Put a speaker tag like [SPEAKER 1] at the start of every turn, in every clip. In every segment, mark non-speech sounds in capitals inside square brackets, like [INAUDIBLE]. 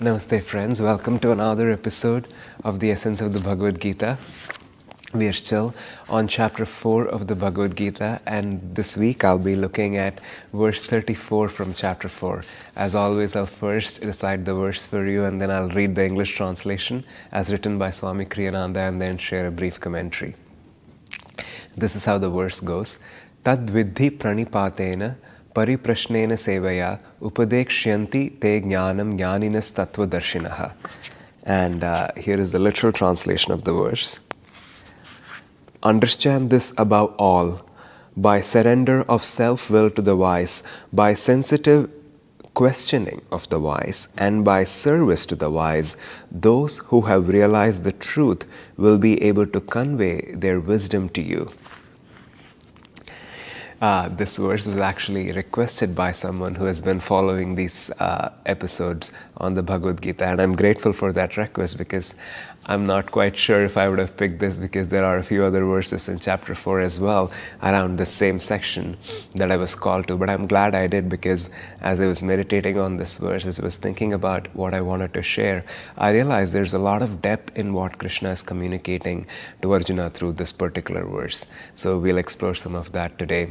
[SPEAKER 1] Namaste, friends. Welcome to another episode of The Essence of the Bhagavad Gita. We are still on chapter 4 of the Bhagavad Gita, and this week I'll be looking at verse 34 from chapter 4. As always, I'll first recite the verse for you, and then I'll read the English translation as written by Swami Kriyananda and then share a brief commentary. This is how the verse goes Tadvidhi pranipatena Pari परिप्रश्नेन सेवया upadekshyanti te jnanam jnaninas tattvadarshinaha. And uh, here is the literal translation of the verse. Understand this above all. By surrender of self will to the wise, by sensitive questioning of the wise, and by service to the wise, those who have realized the truth will be able to convey their wisdom to you. Uh, this verse was actually requested by someone who has been following these uh, episodes on the Bhagavad Gita, and I'm grateful for that request because I'm not quite sure if I would have picked this because there are a few other verses in chapter 4 as well around the same section that I was called to. But I'm glad I did because as I was meditating on this verse, as I was thinking about what I wanted to share, I realized there's a lot of depth in what Krishna is communicating to Arjuna through this particular verse. So we'll explore some of that today.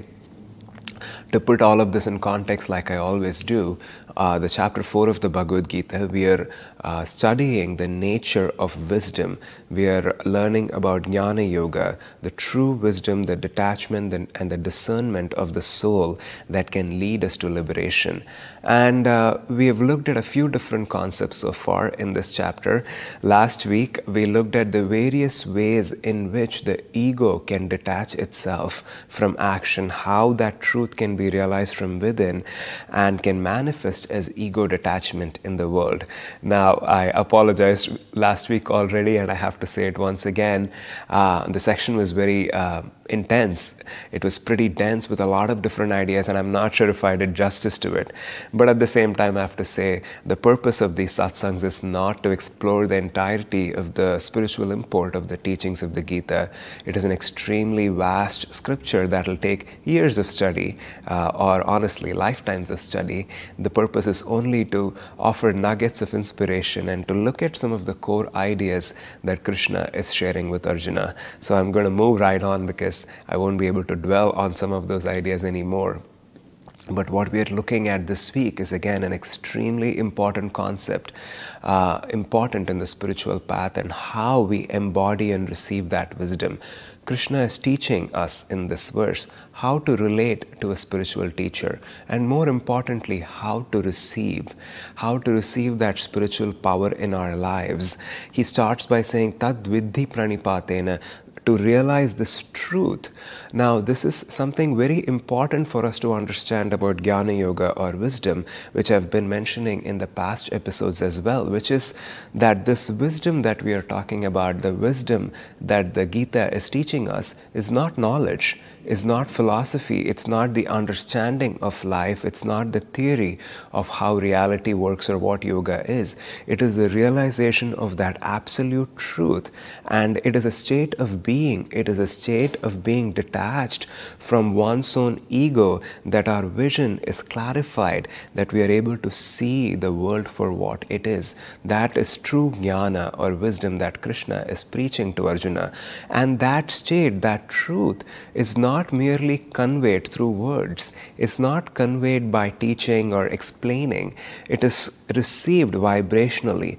[SPEAKER 1] To put all of this in context, like I always do, uh, the chapter 4 of the Bhagavad Gita, we are uh, studying the nature of wisdom. We are learning about Jnana Yoga, the true wisdom, the detachment, and the discernment of the soul that can lead us to liberation. And uh, we have looked at a few different concepts so far in this chapter. Last week, we looked at the various ways in which the ego can detach itself from action, how that truth can be realized from within and can manifest as ego detachment in the world. Now, uh, I apologized last week already, and I have to say it once again. Uh, the section was very uh, intense. It was pretty dense with a lot of different ideas, and I'm not sure if I did justice to it. But at the same time, I have to say the purpose of these satsangs is not to explore the entirety of the spiritual import of the teachings of the Gita. It is an extremely vast scripture that will take years of study, uh, or honestly, lifetimes of study. The purpose is only to offer nuggets of inspiration and to look at some of the core ideas that Krishna is sharing with Arjuna. So I'm going to move right on because I won't be able to dwell on some of those ideas anymore. But what we are looking at this week is again an extremely important concept, uh, important in the spiritual path, and how we embody and receive that wisdom. Krishna is teaching us in this verse how to relate to a spiritual teacher, and more importantly, how to receive, how to receive that spiritual power in our lives. He starts by saying, Tad vidhi pranipatena, to realize this truth. Now, this is something very important for us to understand about Jnana Yoga or wisdom, which I've been mentioning in the past episodes as well, which is that this wisdom that we are talking about, the wisdom that the Gita is teaching us, is not knowledge is not philosophy, it's not the understanding of life, it's not the theory of how reality works or what yoga is. It is the realization of that absolute truth, and it is a state of being, it is a state of being detached from one's own ego that our vision is clarified, that we are able to see the world for what it is. That is true jnana or wisdom that Krishna is preaching to Arjuna, and that state, that truth, is not not merely conveyed through words, it's not conveyed by teaching or explaining. It is received vibrationally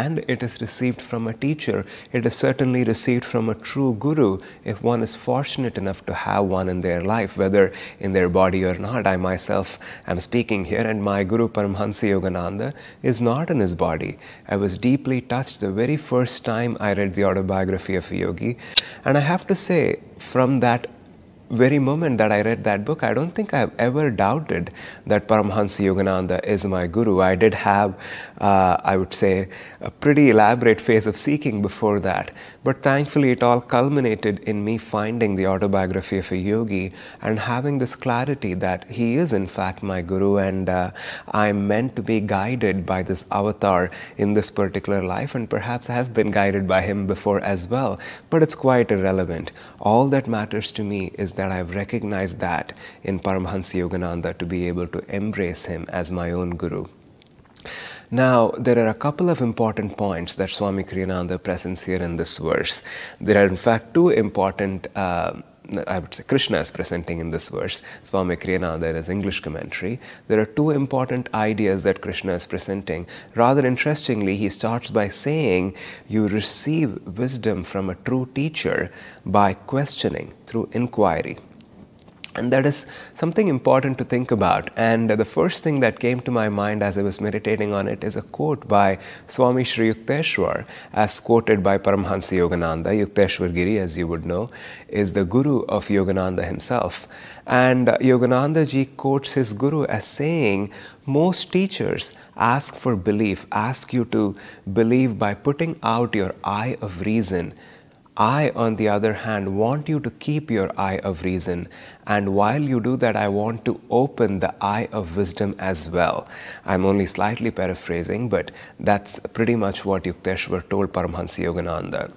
[SPEAKER 1] and it is received from a teacher. It is certainly received from a true guru if one is fortunate enough to have one in their life, whether in their body or not. I myself am speaking here and my guru Paramhansa Yogananda is not in his body. I was deeply touched the very first time I read the autobiography of a yogi and I have to say from that very moment that I read that book, I don't think I've ever doubted that Paramahansa Yogananda is my guru. I did have, uh, I would say, a pretty elaborate phase of seeking before that. But thankfully, it all culminated in me finding the autobiography of a yogi and having this clarity that he is, in fact, my guru and uh, I'm meant to be guided by this avatar in this particular life. And perhaps I have been guided by him before as well. But it's quite irrelevant. All that matters to me is that I've recognized that in Paramahansa Yogananda to be able to embrace him as my own guru. Now, there are a couple of important points that Swami Kriyananda presents here in this verse. There are, in fact, two important uh, I would say Krishna is presenting in this verse, Swami Kriyana, there is English commentary. There are two important ideas that Krishna is presenting. Rather interestingly, he starts by saying, You receive wisdom from a true teacher by questioning through inquiry. And that is something important to think about. And the first thing that came to my mind as I was meditating on it is a quote by Swami Sri Yukteswar, as quoted by Paramahansa Yogananda. Yukteswar Giri, as you would know, is the guru of Yogananda himself. And Yogananda ji quotes his guru as saying, most teachers ask for belief, ask you to believe by putting out your eye of reason I, on the other hand, want you to keep your eye of reason. And while you do that, I want to open the eye of wisdom as well. I'm only slightly paraphrasing, but that's pretty much what Yukteswar told Paramhansa Yogananda.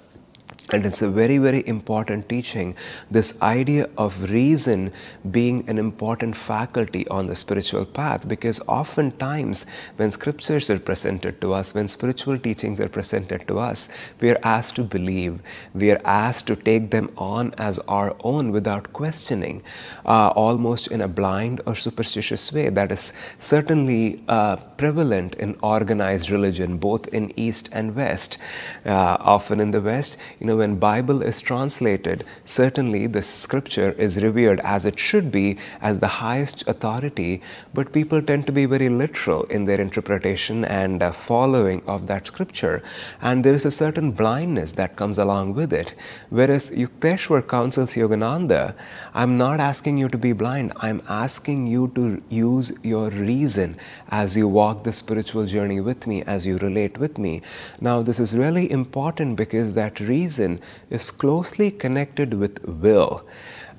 [SPEAKER 1] And it's a very, very important teaching this idea of reason being an important faculty on the spiritual path because oftentimes when scriptures are presented to us, when spiritual teachings are presented to us, we are asked to believe, we are asked to take them on as our own without questioning, uh, almost in a blind or superstitious way that is certainly uh, prevalent in organized religion, both in East and West. Uh, often in the West, you know know, when Bible is translated, certainly the scripture is revered as it should be, as the highest authority, but people tend to be very literal in their interpretation and uh, following of that scripture. And there is a certain blindness that comes along with it. Whereas Yukteswar counsels Yogananda, I'm not asking you to be blind, I'm asking you to use your reason as you walk the spiritual journey with me, as you relate with me. Now, this is really important because that reason reason is closely connected with will.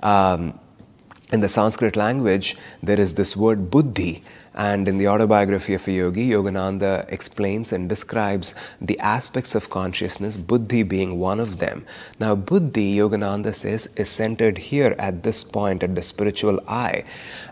[SPEAKER 1] Um, in the Sanskrit language, there is this word buddhi and in the autobiography of a yogi, Yogananda explains and describes the aspects of consciousness, buddhi being one of them. Now, buddhi, Yogananda says, is centered here at this point, at the spiritual eye.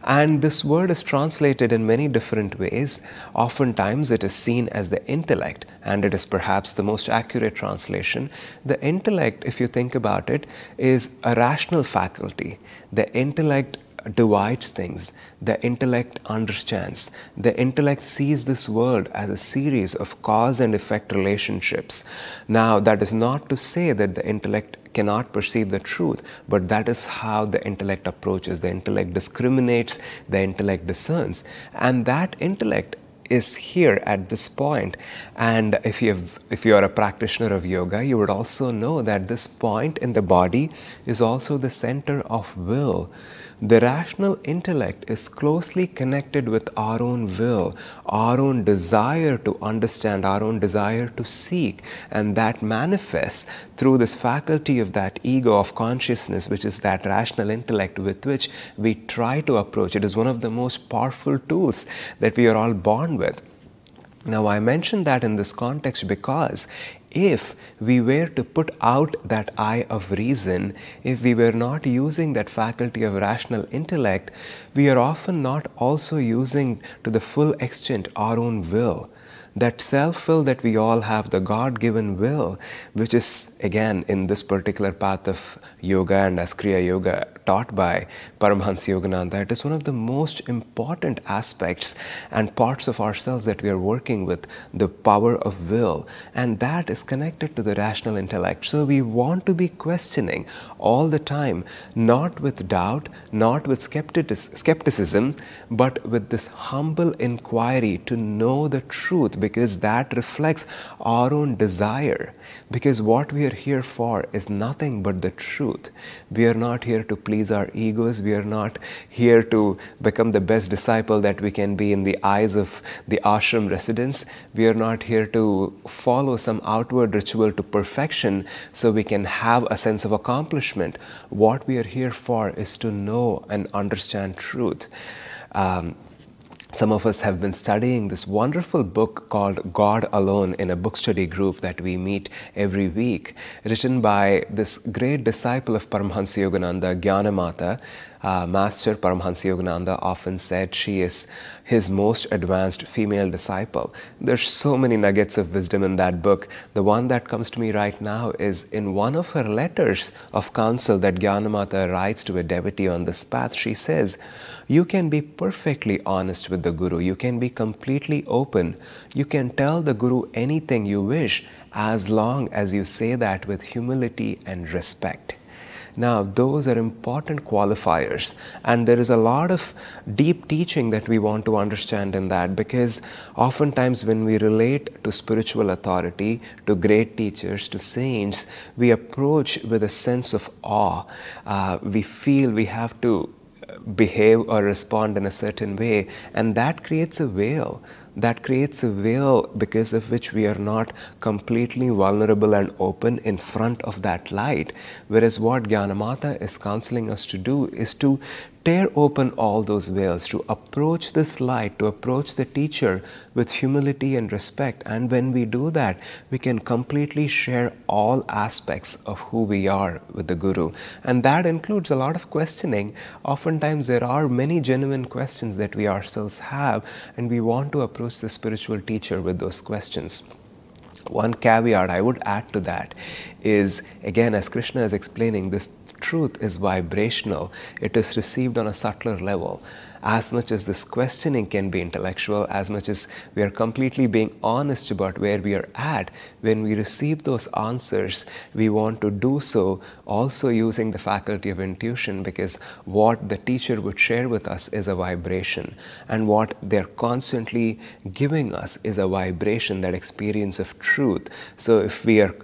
[SPEAKER 1] And this word is translated in many different ways. Oftentimes, it is seen as the intellect, and it is perhaps the most accurate translation. The intellect, if you think about it, is a rational faculty. The intellect divides things. The intellect understands. The intellect sees this world as a series of cause and effect relationships. Now, that is not to say that the intellect cannot perceive the truth, but that is how the intellect approaches. The intellect discriminates, the intellect discerns. And that intellect is here at this point. And if you if you are a practitioner of yoga, you would also know that this point in the body is also the center of will. The rational intellect is closely connected with our own will, our own desire to understand, our own desire to seek, and that manifests through this faculty of that ego of consciousness, which is that rational intellect with which we try to approach. It is one of the most powerful tools that we are all born with. Now, I mention that in this context because if we were to put out that eye of reason, if we were not using that faculty of rational intellect, we are often not also using to the full extent our own will. That self will that we all have, the God given will, which is again in this particular path of yoga and as Kriya Yoga taught by Paramahansa Yogananda, it is one of the most important aspects and parts of ourselves that we are working with, the power of will, and that is connected to the rational intellect. So we want to be questioning all the time, not with doubt, not with skepticism, but with this humble inquiry to know the truth because that reflects our own desire. Because what we are here for is nothing but the truth. We are not here to please our egos. We we are not here to become the best disciple that we can be in the eyes of the ashram residents. We are not here to follow some outward ritual to perfection so we can have a sense of accomplishment. What we are here for is to know and understand truth. Um, some of us have been studying this wonderful book called God Alone in a book study group that we meet every week, written by this great disciple of Paramahansa Yogananda, Gyanamata. Uh, Master Paramahansa Yogananda often said she is his most advanced female disciple. There's so many nuggets of wisdom in that book. The one that comes to me right now is in one of her letters of counsel that Gyanamata writes to a devotee on this path. She says, You can be perfectly honest with the Guru, you can be completely open, you can tell the Guru anything you wish as long as you say that with humility and respect. Now, those are important qualifiers, and there is a lot of deep teaching that we want to understand in that because oftentimes when we relate to spiritual authority, to great teachers, to saints, we approach with a sense of awe. Uh, we feel we have to behave or respond in a certain way, and that creates a veil that creates a veil because of which we are not completely vulnerable and open in front of that light. Whereas what Gyanamata is counseling us to do is to tear open all those veils, to approach this light, to approach the teacher with humility and respect. And when we do that, we can completely share all aspects of who we are with the Guru. And that includes a lot of questioning. Oftentimes, there are many genuine questions that we ourselves have, and we want to approach the spiritual teacher with those questions. One caveat I would add to that is again, as Krishna is explaining, this truth is vibrational, it is received on a subtler level as much as this questioning can be intellectual, as much as we are completely being honest about where we are at, when we receive those answers, we want to do so also using the faculty of intuition because what the teacher would share with us is a vibration, and what they're constantly giving us is a vibration, that experience of truth. So if we are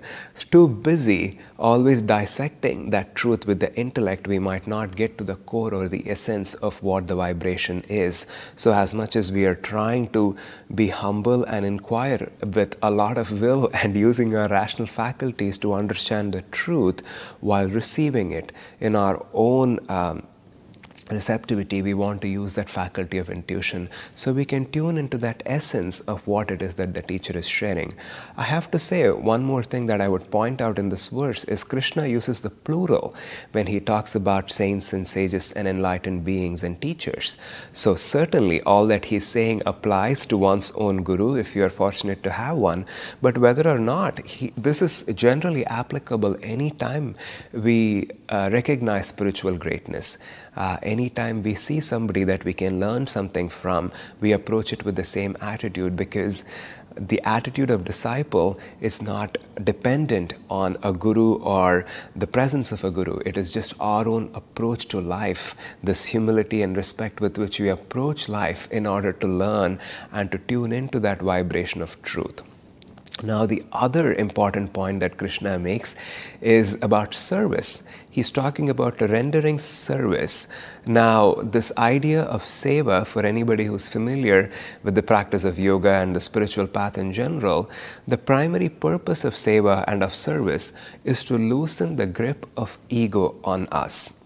[SPEAKER 1] too busy always dissecting that truth with the intellect, we might not get to the core or the essence of what the vibration preparation is. So as much as we are trying to be humble and inquire with a lot of will [LAUGHS] and using our rational faculties to understand the truth while receiving it in our own um, receptivity, we want to use that faculty of intuition so we can tune into that essence of what it is that the teacher is sharing. I have to say, one more thing that I would point out in this verse is Krishna uses the plural when he talks about saints and sages and enlightened beings and teachers. So, certainly, all that he's saying applies to one's own guru if you are fortunate to have one, but whether or not, he, this is generally applicable anytime we uh, recognize spiritual greatness. Uh, anytime we see somebody that we can learn something from, we approach it with the same attitude because the attitude of disciple is not dependent on a guru or the presence of a guru. It is just our own approach to life, this humility and respect with which we approach life in order to learn and to tune into that vibration of truth. Now, the other important point that Krishna makes is about service. He's talking about rendering service. Now, this idea of seva, for anybody who's familiar with the practice of yoga and the spiritual path in general, the primary purpose of seva and of service is to loosen the grip of ego on us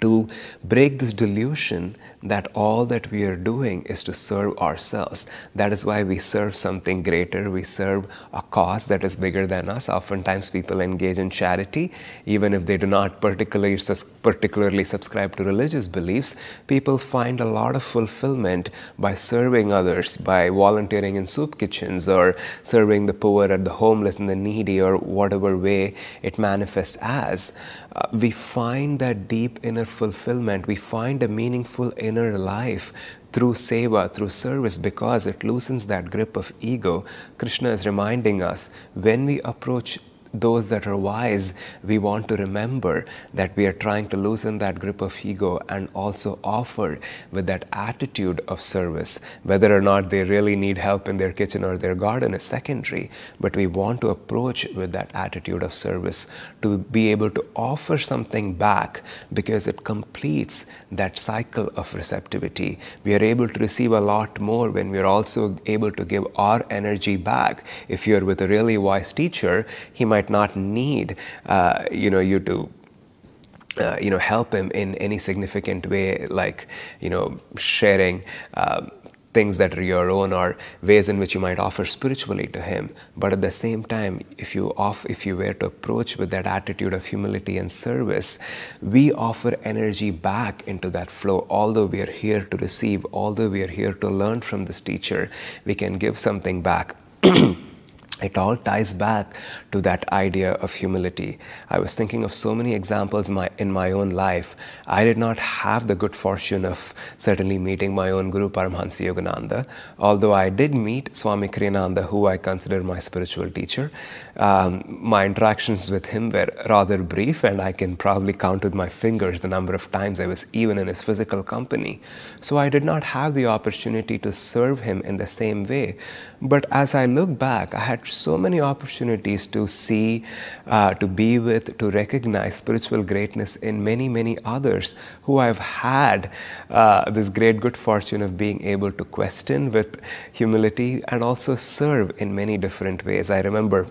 [SPEAKER 1] to break this delusion that all that we are doing is to serve ourselves. That is why we serve something greater. We serve a cause that is bigger than us. Oftentimes, people engage in charity, even if they do not particularly, particularly subscribe to religious beliefs. People find a lot of fulfillment by serving others, by volunteering in soup kitchens or serving the poor or the homeless and the needy or whatever way it manifests as. Uh, we find that deep inner fulfillment. We find a meaningful inner life through seva, through service, because it loosens that grip of ego. Krishna is reminding us when we approach those that are wise, we want to remember that we are trying to loosen that grip of ego and also offer with that attitude of service. Whether or not they really need help in their kitchen or their garden is secondary, but we want to approach with that attitude of service to be able to offer something back because it completes that cycle of receptivity. We are able to receive a lot more when we are also able to give our energy back. If you're with a really wise teacher, he might might not need, uh, you know, you to uh, you know, help him in any significant way, like you know, sharing um, things that are your own or ways in which you might offer spiritually to him. But at the same time, if you off, if you were to approach with that attitude of humility and service, we offer energy back into that flow. Although we are here to receive, although we are here to learn from this teacher, we can give something back. [CLEARS THROAT] it all ties back to that idea of humility. I was thinking of so many examples my, in my own life. I did not have the good fortune of certainly meeting my own Guru Paramahansa Yogananda, although I did meet Swami Kriyananda, who I consider my spiritual teacher. Um, my interactions with him were rather brief, and I can probably count with my fingers the number of times I was even in his physical company. So I did not have the opportunity to serve him in the same way. But as I look back, I had so many opportunities to see, uh, to be with, to recognize spiritual greatness in many, many others who I've had uh, this great good fortune of being able to question with humility and also serve in many different ways. I remember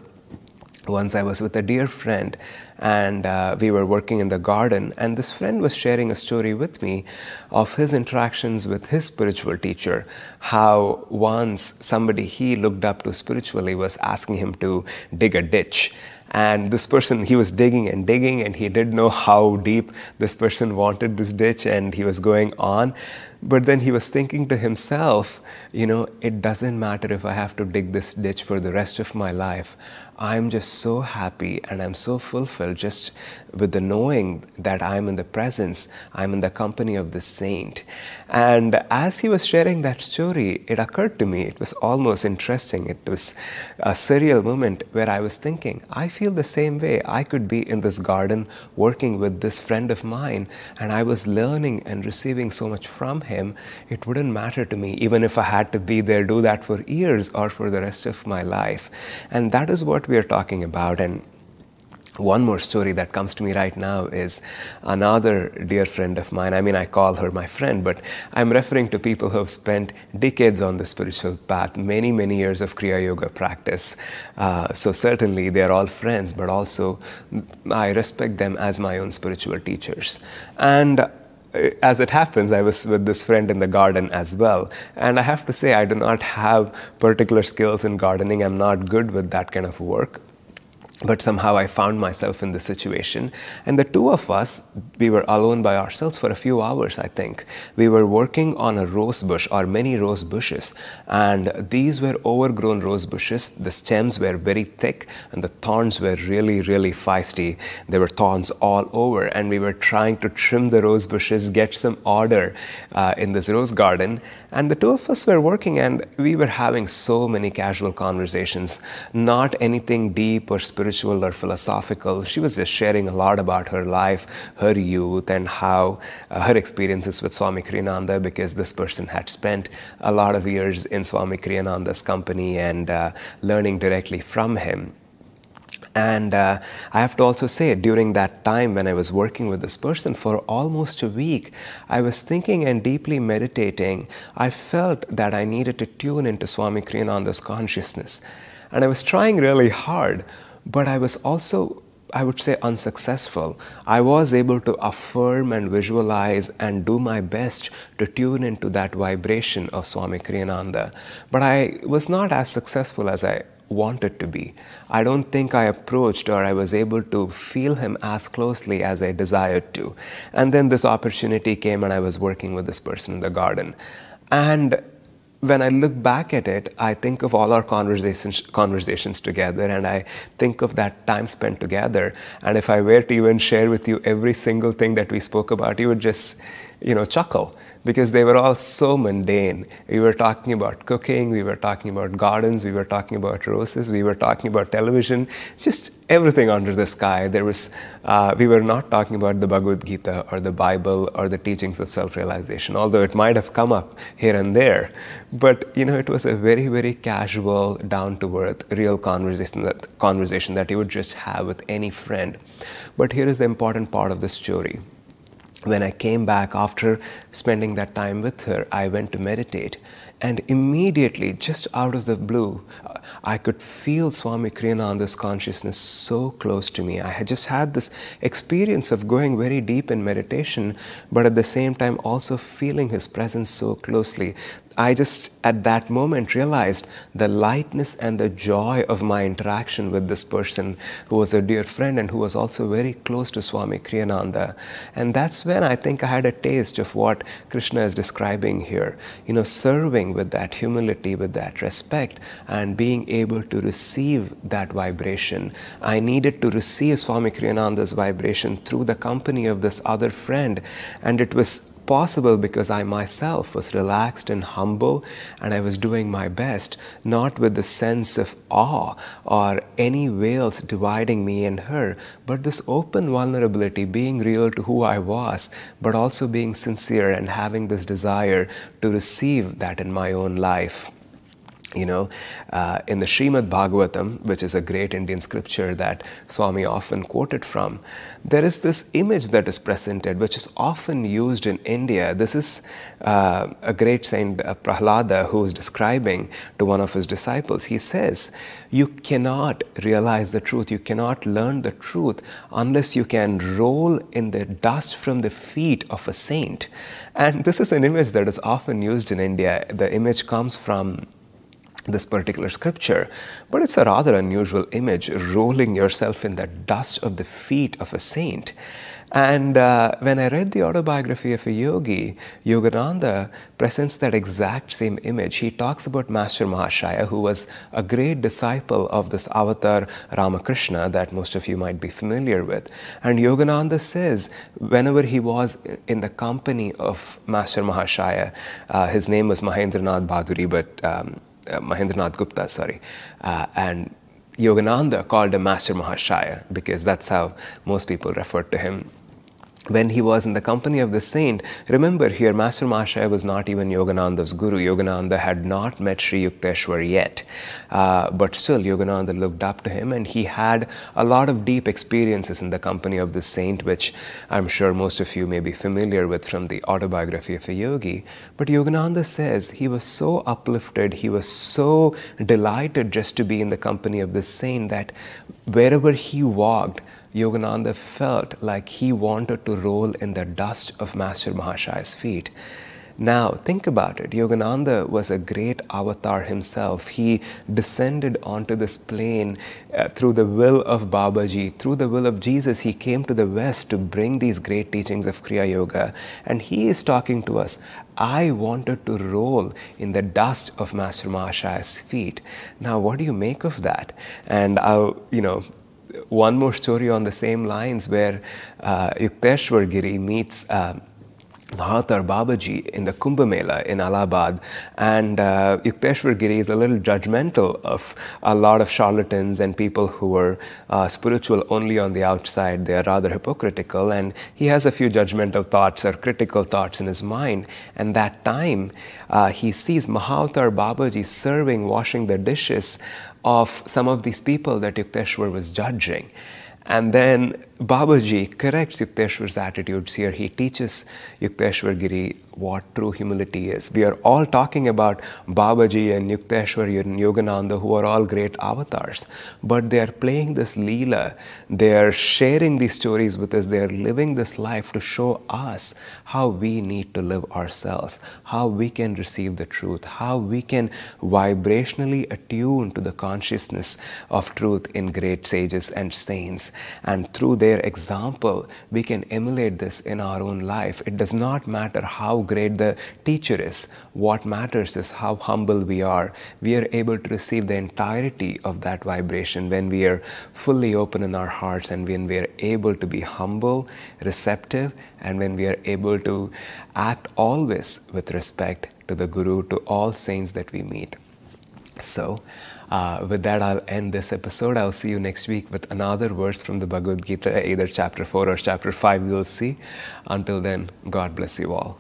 [SPEAKER 1] once I was with a dear friend and uh, we were working in the garden and this friend was sharing a story with me of his interactions with his spiritual teacher how once somebody he looked up to spiritually was asking him to dig a ditch and this person he was digging and digging and he didn't know how deep this person wanted this ditch and he was going on but then he was thinking to himself you know it doesn't matter if i have to dig this ditch for the rest of my life I'm just so happy and I'm so fulfilled just with the knowing that I'm in the presence, I'm in the company of the saint. And as he was sharing that story, it occurred to me, it was almost interesting. It was a surreal moment where I was thinking, I feel the same way. I could be in this garden working with this friend of mine, and I was learning and receiving so much from him. It wouldn't matter to me, even if I had to be there, do that for years or for the rest of my life. And that is what we are talking about. And one more story that comes to me right now is another dear friend of mine. I mean, I call her my friend, but I'm referring to people who have spent decades on the spiritual path, many, many years of Kriya Yoga practice. Uh, so, certainly, they're all friends, but also I respect them as my own spiritual teachers. And uh, as it happens, I was with this friend in the garden as well. And I have to say, I do not have particular skills in gardening. I'm not good with that kind of work but somehow I found myself in this situation. And the two of us, we were alone by ourselves for a few hours, I think. We were working on a rose bush or many rose bushes, and these were overgrown rose bushes. The stems were very thick, and the thorns were really, really feisty. There were thorns all over, and we were trying to trim the rose bushes, get some order uh, in this rose garden. And the two of us were working and we were having so many casual conversations, not anything deep or spiritual or philosophical. She was just sharing a lot about her life, her youth, and how uh, her experiences with Swami Kriyananda because this person had spent a lot of years in Swami Kriyananda's company and uh, learning directly from him. And uh, I have to also say, during that time when I was working with this person for almost a week, I was thinking and deeply meditating. I felt that I needed to tune into Swami Kriyananda's consciousness. And I was trying really hard, but I was also I would say unsuccessful. I was able to affirm and visualize and do my best to tune into that vibration of Swami Kriyananda. But I was not as successful as I wanted to be. I don't think I approached or I was able to feel him as closely as I desired to. And then this opportunity came and I was working with this person in the garden. And when I look back at it, I think of all our conversations, conversations together and I think of that time spent together. And if I were to even share with you every single thing that we spoke about, you would just you know, chuckle because they were all so mundane. We were talking about cooking, we were talking about gardens, we were talking about roses, we were talking about television, just everything under the sky. There was, uh, we were not talking about the Bhagavad Gita or the Bible or the teachings of self-realization, although it might have come up here and there. But you know, it was a very, very casual, down-to-earth, real conversation that, conversation that you would just have with any friend. But here is the important part of the story when I came back after spending that time with her, I went to meditate. And immediately, just out of the blue, I could feel Swami Kriyananda's consciousness so close to me. I had just had this experience of going very deep in meditation, but at the same time also feeling his presence so closely I just at that moment realized the lightness and the joy of my interaction with this person who was a dear friend and who was also very close to Swami Kriyananda. And that's when I think I had a taste of what Krishna is describing here. You know, serving with that humility, with that respect, and being able to receive that vibration. I needed to receive Swami Kriyananda's vibration through the company of this other friend, and it was possible because I myself was relaxed and humble and I was doing my best, not with the sense of awe or any veils dividing me and her, but this open vulnerability, being real to who I was, but also being sincere and having this desire to receive that in my own life. You know, uh, in the Srimad Bhagavatam, which is a great Indian scripture that Swami often quoted from, there is this image that is presented, which is often used in India. This is uh, a great saint, uh, Prahlada, who is describing to one of his disciples. He says, You cannot realize the truth, you cannot learn the truth unless you can roll in the dust from the feet of a saint. And [LAUGHS] this is an image that is often used in India. The image comes from this particular scripture, but it's a rather unusual image rolling yourself in the dust of the feet of a saint. And uh, when I read the autobiography of a yogi, Yogananda presents that exact same image. He talks about Master Mahashaya, who was a great disciple of this avatar Ramakrishna that most of you might be familiar with. And Yogananda says, whenever he was in the company of Master Mahashaya, uh, his name was Mahendranath Baduri, but um, uh, Mahendranath Gupta, sorry, uh, and Yogananda called him Master Mahashaya because that's how most people referred to him when he was in the company of the saint, remember here Master Mahashaya was not even Yogananda's guru. Yogananda had not met Sri Yukteswar yet. Uh, but still, Yogananda looked up to him and he had a lot of deep experiences in the company of the saint, which I'm sure most of you may be familiar with from the autobiography of a yogi. But Yogananda says he was so uplifted, he was so delighted just to be in the company of the saint that wherever he walked, Yogananda felt like he wanted to roll in the dust of Master Mahashaya's feet. Now, think about it. Yogananda was a great avatar himself. He descended onto this plane uh, through the will of Babaji, through the will of Jesus. He came to the West to bring these great teachings of Kriya Yoga. And he is talking to us. I wanted to roll in the dust of Master Mahashaya's feet. Now, what do you make of that? And I'll, you know, one more story on the same lines where uh, Yukteswar Giri meets. Uh, Nahatar Babaji in the Kumbh Mela in Allahabad. And uh, Yukteswar Giri is a little judgmental of a lot of charlatans and people who are uh, spiritual only on the outside. They are rather hypocritical. And he has a few judgmental thoughts or critical thoughts in his mind. And that time, uh, he sees Mahavatar Babaji serving, washing the dishes of some of these people that Yukteswar was judging. And then Babaji corrects Yukteswar's attitudes here. He teaches Yukteswar Giri what true humility is. We are all talking about Babaji and Yukteswar and Yogananda, who are all great avatars, but they are playing this Leela. They are sharing these stories with us. They are living this life to show us how we need to live ourselves, how we can receive the truth, how we can vibrationally attune to the consciousness of truth in great sages and saints. And through their their example, we can emulate this in our own life. It does not matter how great the teacher is. What matters is how humble we are. We are able to receive the entirety of that vibration when we are fully open in our hearts and when we are able to be humble, receptive, and when we are able to act always with respect to the Guru, to all saints that we meet. So, uh, with that, I'll end this episode. I'll see you next week with another verse from the Bhagavad Gita, either chapter 4 or chapter 5. We'll see. Until then, God bless you all.